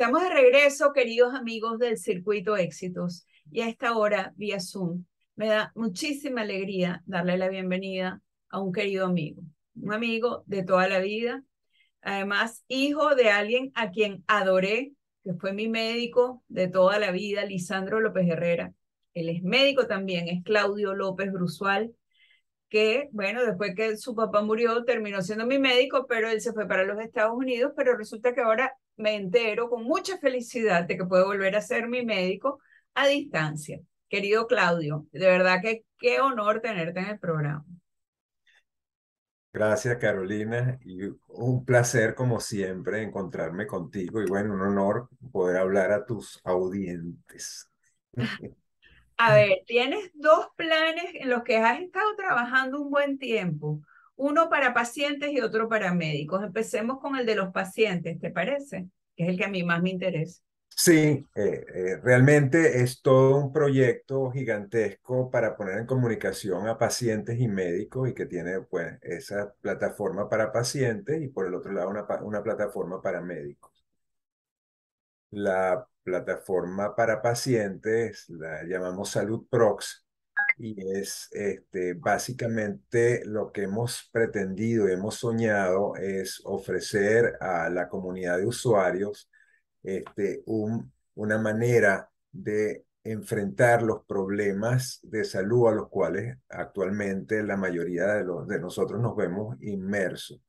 Estamos de regreso, queridos amigos del Circuito Éxitos, y a esta hora vía Zoom. Me da muchísima alegría darle la bienvenida a un querido amigo, un amigo de toda la vida, además hijo de alguien a quien adoré, que fue mi médico de toda la vida, Lisandro López Herrera. Él es médico también, es Claudio López Brusual, que, bueno, después que su papá murió, terminó siendo mi médico, pero él se fue para los Estados Unidos, pero resulta que ahora me entero con mucha felicidad de que puede volver a ser mi médico a distancia. Querido Claudio, de verdad que qué honor tenerte en el programa. Gracias Carolina y un placer como siempre encontrarme contigo y bueno, un honor poder hablar a tus audientes. A ver, tienes dos planes en los que has estado trabajando un buen tiempo, uno para pacientes y otro para médicos. Empecemos con el de los pacientes, ¿te parece? Que es el que a mí más me interesa. Sí, eh, eh, realmente es todo un proyecto gigantesco para poner en comunicación a pacientes y médicos y que tiene pues esa plataforma para pacientes y por el otro lado una, una plataforma para médicos. La plataforma para pacientes, la llamamos Salud Prox, y es este, básicamente lo que hemos pretendido, hemos soñado, es ofrecer a la comunidad de usuarios este, un, una manera de enfrentar los problemas de salud a los cuales actualmente la mayoría de, los, de nosotros nos vemos inmersos,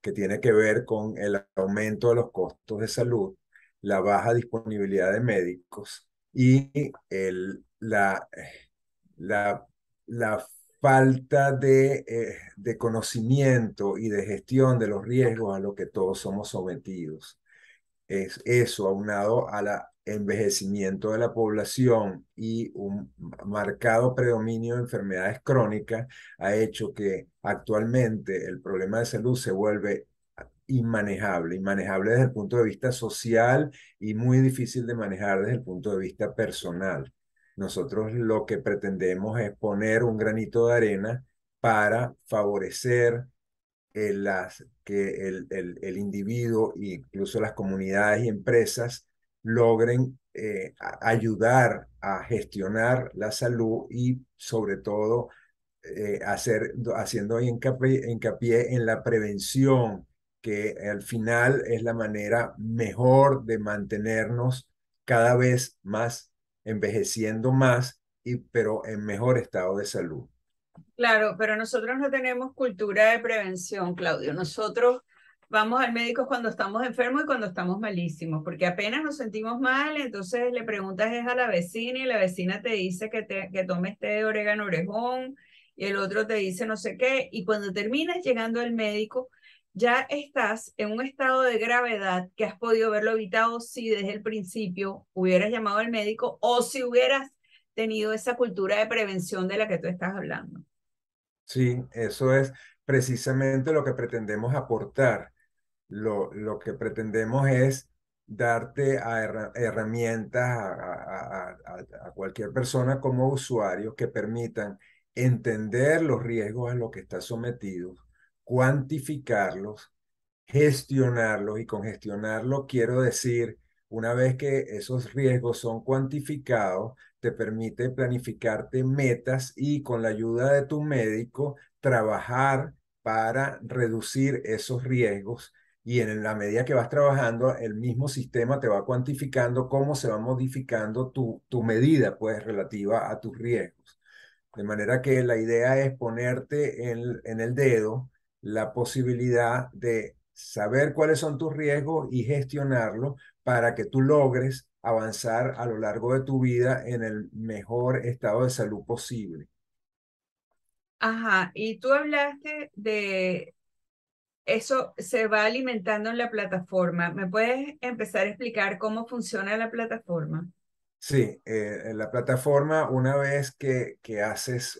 que tiene que ver con el aumento de los costos de salud, la baja disponibilidad de médicos y el, la, la, la falta eh, de, conocimiento y de gestión de los riesgos a los que todos somos sometidos. Es eso aunado al envejecimiento de la población y un marcado predominio de enfermedades crónicas ha hecho que actualmente el problema de salud se vuelve inmanejable, inmanejable desde el punto de vista social y muy difícil de manejar desde el punto de vista personal. Nosotros lo que pretendemos es poner un granito de arena para favorecer eh, las, que el, el, individuo incluso las comunidades y empresas logren eh, ayudar a gestionar la salud y sobre todo eh, hacer, haciendo hincapié en la prevención que al final es la manera mejor de mantenernos cada vez más envejeciendo más, y, pero en mejor estado de salud. Claro, pero nosotros no tenemos cultura de prevención, Claudio. Nosotros vamos al médico cuando estamos enfermos y cuando estamos malísimos, porque apenas nos sentimos mal, entonces le preguntas es a la vecina y la vecina te dice que, te, que tomes té de orégano orejón y el otro te dice no sé qué, y cuando terminas llegando al médico, ya estás en un estado de gravedad que has podido haberlo evitado si desde el principio hubieras llamado al médico o si hubieras tenido esa cultura de prevención de la que tú estás hablando. Sí, eso es precisamente lo que pretendemos aportar. Lo, que pretendemos es darte herramientas a, cualquier persona como usuario que permitan entender los riesgos a los que estás sometido cuantificarlos, gestionarlos y con gestionarlo quiero decir, una vez que esos riesgos son cuantificados, te permite planificarte metas y con la ayuda de tu médico trabajar para reducir esos riesgos y en la medida que vas trabajando, el mismo sistema te va cuantificando cómo se va modificando tu, medida, pues, relativa a tus riesgos. De manera que la idea es ponerte en el dedo la posibilidad de saber cuáles son tus riesgos y gestionarlos para que tú logres avanzar a lo largo de tu vida en el mejor estado de salud posible. Ajá, y tú hablaste de eso se va alimentando en la plataforma. ¿Me puedes empezar a explicar cómo funciona la plataforma? Sí, eh, en la plataforma, una vez que, que haces,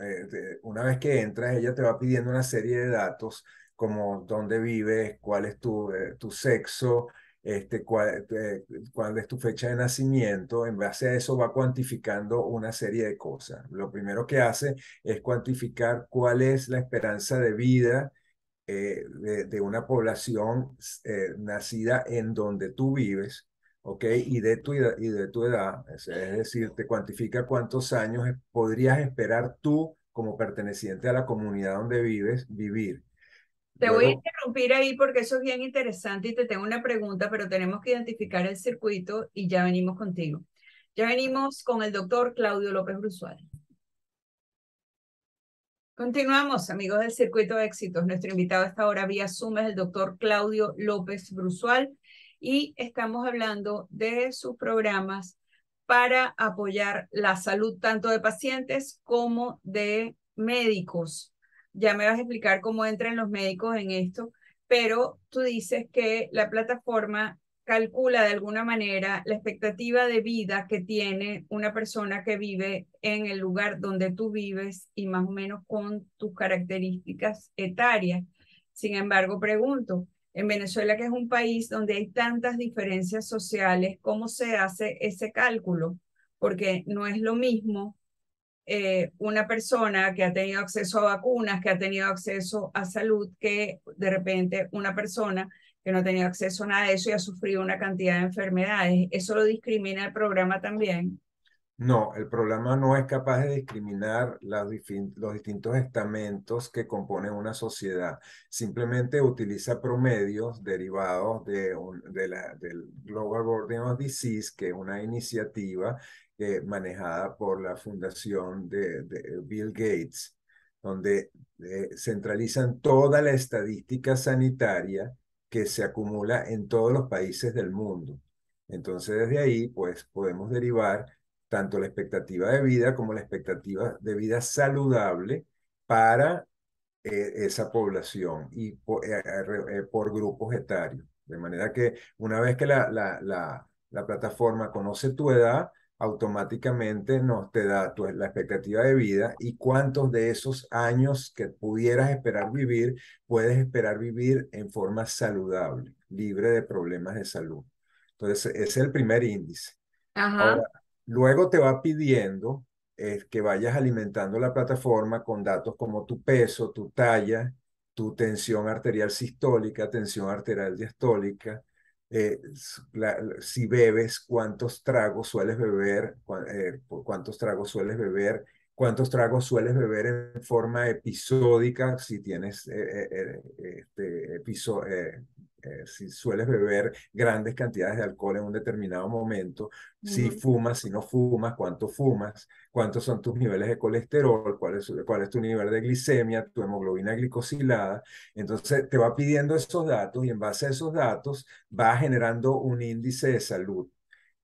eh, una vez que entras, ella te va pidiendo una serie de datos como dónde vives, cuál es tu, eh, sexo, este, cuál, es tu fecha de nacimiento. En base a eso va cuantificando una serie de cosas. Lo primero que hace es cuantificar cuál es la esperanza de vida de, una población nacida en donde tú vives ¿ok? Y de tu edad, y de tu edad es, decir, te cuantifica cuántos años podrías esperar tú como perteneciente a la comunidad donde vives vivir. Te voy a interrumpir ahí porque eso es bien interesante y te tengo una pregunta, pero tenemos que identificar el circuito y ya venimos contigo. Ya venimos con el doctor Claudio López Brusual. Continuamos, amigos del Circuito de Éxitos. Nuestro invitado a esta hora vía Zoom es el doctor Claudio López Brusual, y estamos hablando de sus programas para apoyar la salud tanto de pacientes como de médicos. Ya me vas a explicar cómo entran los médicos en esto, pero tú dices que la plataforma calcula de alguna manera la expectativa de vida que tiene una persona que vive en el lugar donde tú vives y más o menos con tus características etarias. Sin embargo, pregunto, en Venezuela, que es un país donde hay tantas diferencias sociales, ¿cómo se hace ese cálculo? Porque no es lo mismo eh, una persona que ha tenido acceso a vacunas, que ha tenido acceso a salud, que de repente una persona que no ha tenido acceso a nada de eso y ha sufrido una cantidad de enfermedades. Eso lo discrimina el programa también. No, el programa no es capaz de discriminar los distintos estamentos que componen una sociedad. Simplemente utiliza promedios derivados de, de la, del Global Burden of Disease, que es una iniciativa eh, manejada por la fundación de, Bill Gates, donde eh, centralizan toda la estadística sanitaria que se acumula en todos los países del mundo. Entonces, desde ahí, pues podemos derivar tanto la expectativa de vida como la expectativa de vida saludable para eh, esa población y eh, eh, por, grupos etarios. De manera que una vez que la, la, la, plataforma conoce tu edad, automáticamente nos te da la expectativa de vida y cuántos de esos años que pudieras esperar vivir, puedes esperar vivir en forma saludable, libre de problemas de salud. Entonces, es el primer índice. Ajá. Luego te va pidiendo eh, que vayas alimentando la plataforma con datos como tu peso, tu talla, tu tensión arterial sistólica, tensión arterial diastólica, eh, si bebes, cuántos tragos sueles beber, eh, cuántos tragos sueles beber, cuántos tragos sueles beber en forma episódica, si tienes este, episodio eh, si sueles beber grandes cantidades de alcohol en un determinado momento, si fumas, si no fumas, cuánto fumas, cuántos son tus niveles de colesterol, cuál es, cuál es tu nivel de glicemia, tu hemoglobina glicosilada. Entonces te va pidiendo esos datos y en base a esos datos va generando un índice de salud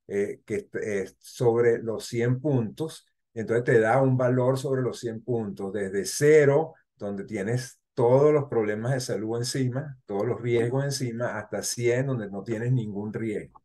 eh, que es sobre los 100 puntos. Entonces te da un valor sobre los 100 puntos, desde cero, donde tienes todos los problemas de salud encima, todos los riesgos encima, hasta 100 donde no tienes ningún riesgo.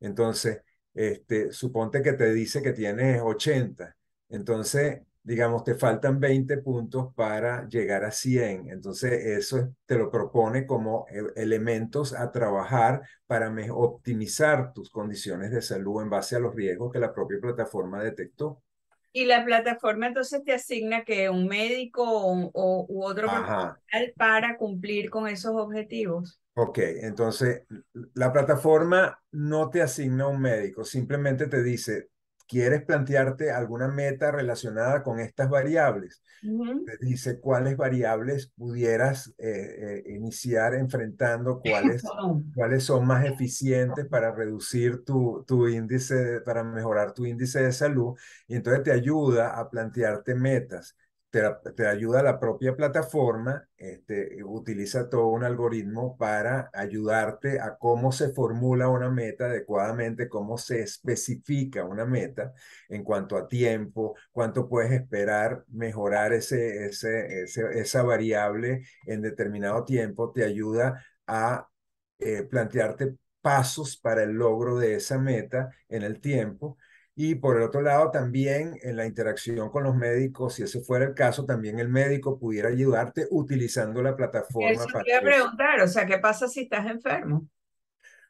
Entonces, este, suponte que te dice que tienes 80, entonces, digamos, te faltan 20 puntos para llegar a 100. Entonces, eso te lo propone como e, elementos a trabajar para optimizar tus condiciones de salud en base a los riesgos que la propia plataforma detectó. Y la plataforma entonces te asigna que un médico o, u otro para cumplir con esos objetivos. Ok, entonces la plataforma no te asigna un médico, simplemente te dice, quieres plantearte alguna meta relacionada con estas variables. dice cuáles variables pudieras eh, eh, iniciar enfrentando, cuáles, cuáles son más eficientes para reducir tu, tu índice, para mejorar tu índice de salud. Y entonces te ayuda a plantearte metas te, te, ayuda la propia plataforma, este, utiliza todo un algoritmo para ayudarte a cómo se formula una meta adecuadamente, cómo se especifica una meta en cuanto a tiempo, cuánto puedes esperar mejorar ese, ese, esa variable en determinado tiempo, te ayuda a eh, plantearte pasos para el logro de esa meta en el tiempo y por el otro lado, también en la interacción con los médicos, si ese fuera el caso, también el médico pudiera ayudarte utilizando la plataforma. Eso para te iba a preguntar, o sea, ¿qué pasa si estás enfermo?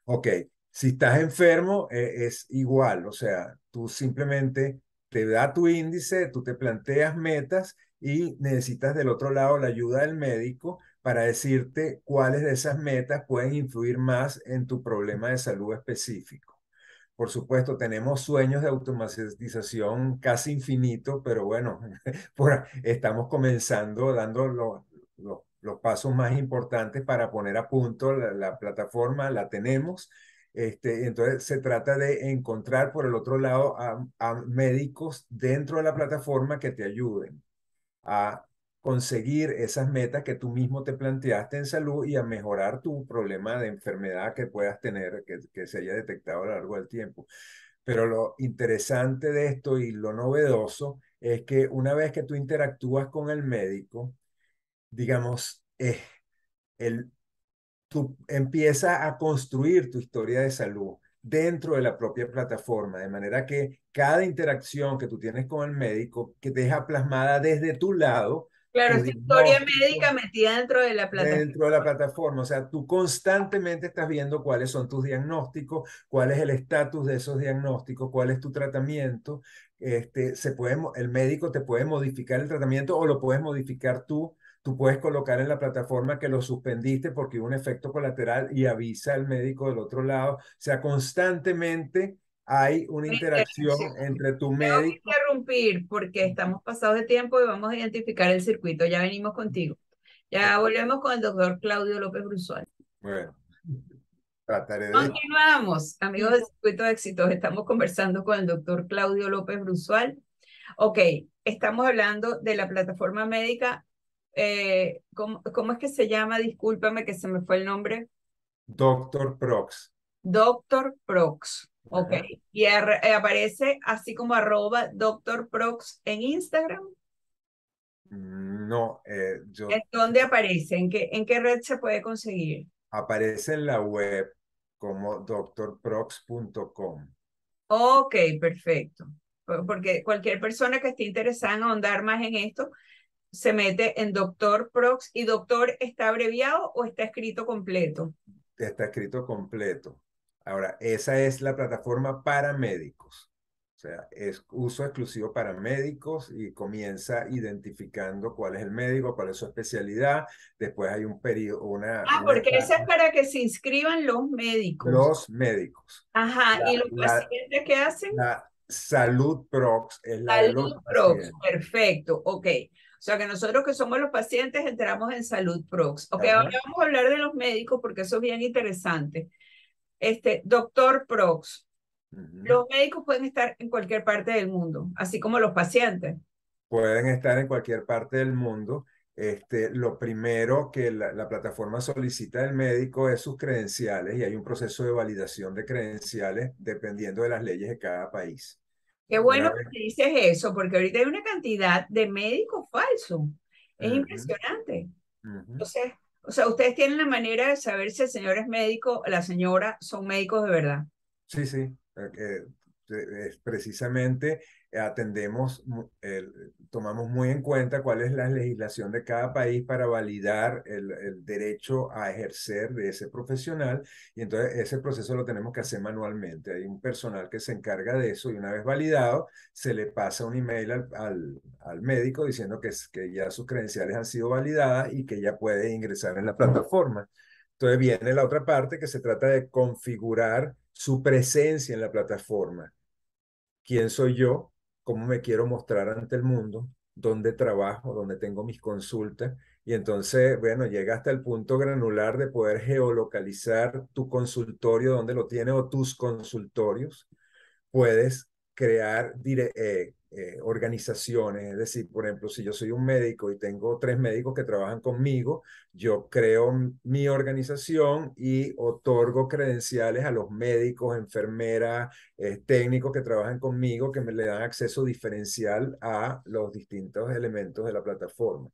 Ok, si estás enfermo e, es igual, o sea, tú simplemente te da tu índice, tú te planteas metas y necesitas del otro lado la ayuda del médico para decirte cuáles de esas metas pueden influir más en tu problema de salud específico. Por supuesto, tenemos sueños de automatización casi infinito, pero bueno, estamos comenzando dando los, los, pasos más importantes para poner a punto la, plataforma, la tenemos. Este, entonces, se trata de encontrar por el otro lado a médicos dentro de la plataforma que te ayuden a conseguir esas metas que tú mismo te planteaste en salud y a mejorar tu problema de enfermedad que puedas tener, que, se haya detectado a lo largo del tiempo. Pero lo interesante de esto y lo novedoso es que una vez que tú interactúas con el médico, digamos, eh, el, tú empiezas a construir tu historia de salud dentro de la propia plataforma, de manera que cada interacción que tú tienes con el médico que te deja plasmada desde tu lado Claro, es historia médica metida dentro de la plataforma. Dentro de la plataforma, o sea, tú constantemente estás viendo cuáles son tus diagnósticos, cuál es el estatus de esos diagnósticos, cuál es tu tratamiento. Este, se puede, el médico te puede modificar el tratamiento o lo puedes modificar tú. Tú puedes colocar en la plataforma que lo suspendiste porque hubo un efecto colateral y avisa al médico del otro lado. O sea, constantemente hay una interacción entre tu médico. Voy a interrumpir porque estamos pasados de tiempo y vamos a identificar el circuito. Ya venimos contigo. Ya volvemos con el doctor Claudio López Brusual. Bueno, trataré de. Continuamos, amigos del circuito de éxitos. Estamos conversando con el doctor Claudio López Brusual. Ok, estamos hablando de la plataforma médica. Eh, ¿cómo, ¿Cómo es que se llama? Discúlpame que se me fue el nombre. Doctor Prox. Doctor Prox. Ok, y eh, aparece así como arroba Dr. Prox en Instagram. Mm, no, eh, yo... ¿En dónde aparece? ¿En qué, red se puede conseguir? Aparece en la web como doctorprox.com. Ok, perfecto. Porque cualquier persona que esté interesada en ahondar más en esto, se mete en Doctor Prox. ¿Y doctor está abreviado o está escrito completo? Está escrito completo. Ahora, esa es la plataforma para médicos. O sea, es uso exclusivo para médicos y comienza identificando cuál es el médico, cuál es su especialidad. Después hay un periodo, una... Ah, porque esa es para que se inscriban los médicos. Los médicos. Ajá, ¿y los pacientes qué hacen? La salud prox es la... Salud prox, perfecto, ok. O sea que nosotros que somos los pacientes entramos en salud prox. Ok, ahora vamos a hablar de los médicos porque eso es bien interesante. Este, doctor Prox, los médicos pueden estar en cualquier parte del mundo, así como los pacientes. Pueden estar en cualquier parte del mundo. Este, lo primero que la, plataforma solicita del médico es sus credenciales y hay un proceso de validación de credenciales dependiendo de las leyes de cada país. Qué bueno que dices eso, porque ahorita hay una cantidad de médicos falsos. Es impresionante. Entonces, o sea, ustedes tienen la manera de saber si el señor es médico, la señora son médicos de verdad. Sí, sí. Eh, este, es precisamente atendemos, tomamos muy en cuenta cuál es la legislación de cada país para validar el, el, derecho a ejercer de ese profesional y entonces ese proceso lo tenemos que hacer manualmente. Hay un personal que se encarga de eso y una vez validado se le pasa un email al, al, al médico diciendo que, que ya sus credenciales han sido validadas y que ya puede ingresar en la plataforma. Entonces viene la otra parte que se trata de configurar su presencia en la plataforma quién soy yo, cómo me quiero mostrar ante el mundo, dónde trabajo, dónde tengo mis consultas. Y entonces, bueno, llega hasta el punto granular de poder geolocalizar tu consultorio, dónde lo tiene o tus consultorios. Puedes crear, dire, eh, eh, organizaciones. Es decir, por ejemplo, si yo soy un médico y tengo tres médicos que trabajan conmigo, yo creo mi organización y otorgo credenciales a los médicos, enfermeras, eh, técnicos que trabajan conmigo, que me le dan acceso diferencial a los distintos elementos de la plataforma.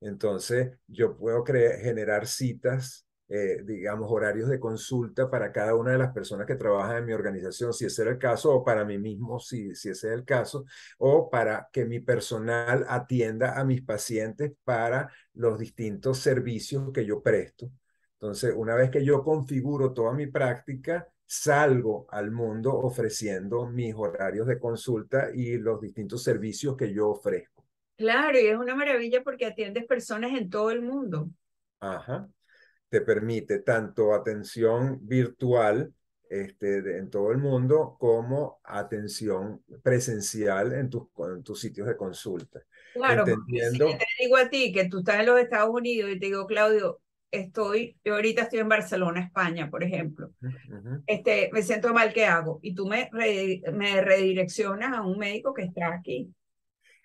Entonces, yo puedo generar citas eh, digamos, horarios de consulta para cada una de las personas que trabajan en mi organización, si ese era el caso, o para mí mismo, si, si ese es el caso, o para que mi personal atienda a mis pacientes para los distintos servicios que yo presto. Entonces, una vez que yo configuro toda mi práctica, salgo al mundo ofreciendo mis horarios de consulta y los distintos servicios que yo ofrezco. Claro, y es una maravilla porque atiendes personas en todo el mundo. Ajá te permite tanto atención virtual este, en todo el mundo como atención presencial en, tus, en tus sitios de consulta. Claro, Entendiendo... te digo a ti que tú estás en los Estados Unidos y te digo, Claudio, estoy, yo ahorita estoy en Barcelona, España, por ejemplo, este, me siento mal, ¿qué hago? Y tú me, me redireccionas a un médico que está aquí.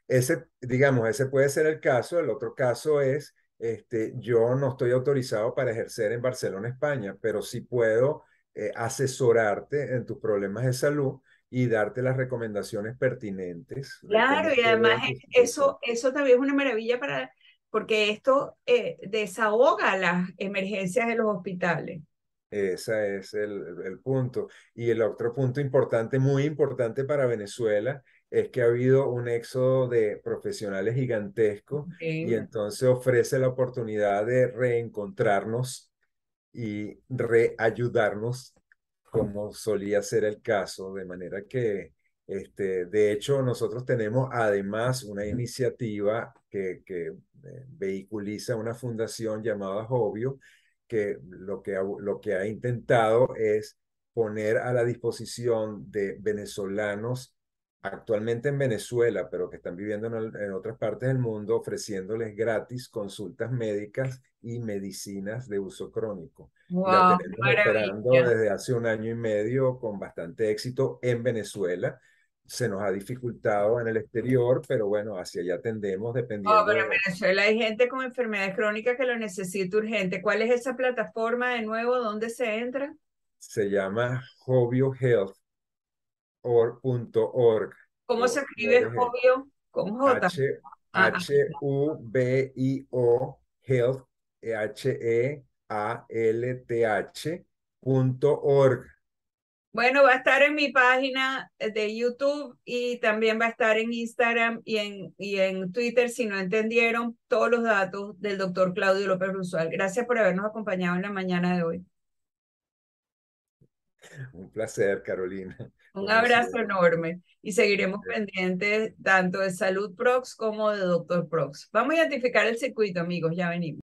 Ese, digamos, ese puede ser el caso. El otro caso es este, yo no estoy autorizado para ejercer en Barcelona, España, pero sí puedo eh, asesorarte en tus problemas de salud y darte las recomendaciones pertinentes. Claro, y además eh, eso, eso también es una maravilla para, porque esto eh, desahoga las emergencias de los hospitales. Ese es el, punto. Y el otro punto importante, muy importante para Venezuela, es que ha habido un éxodo de profesionales gigantesco y entonces ofrece la oportunidad de reencontrarnos y reayudarnos como solía ser el caso, de manera que, este, de hecho, nosotros tenemos además una iniciativa que, que eh, vehiculiza una fundación llamada Jovio, que lo que ha, lo que ha intentado es poner a la disposición de venezolanos actualmente en Venezuela, pero que están viviendo en, otras partes del mundo, ofreciéndoles gratis consultas médicas y medicinas de uso crónico. la tenemos esperando desde hace un año y medio con bastante éxito en Venezuela se nos ha dificultado en el exterior, pero bueno, hacia allá tendemos oh, dependiendo. Oh, pero en Venezuela hay gente con enfermedades crónicas que lo necesita urgente. ¿Cuál es esa plataforma de nuevo? ¿Dónde se entra? Se llama hobiohealth.org. ¿Cómo se escribe hobio? Con J. H, U B I O health eh, H E A L T horg bueno, va a estar en mi página eh, de YouTube y también va a estar en Instagram y en, y en Twitter si no entendieron todos los datos del doctor Claudio López Rusual. Gracias por habernos acompañado en la mañana de hoy. Un placer, Carolina. Un abrazo enorme y seguiremos pendientes tanto de Salud Prox como de Doctor Prox. Vamos a identificar el circuito, amigos, ya venimos.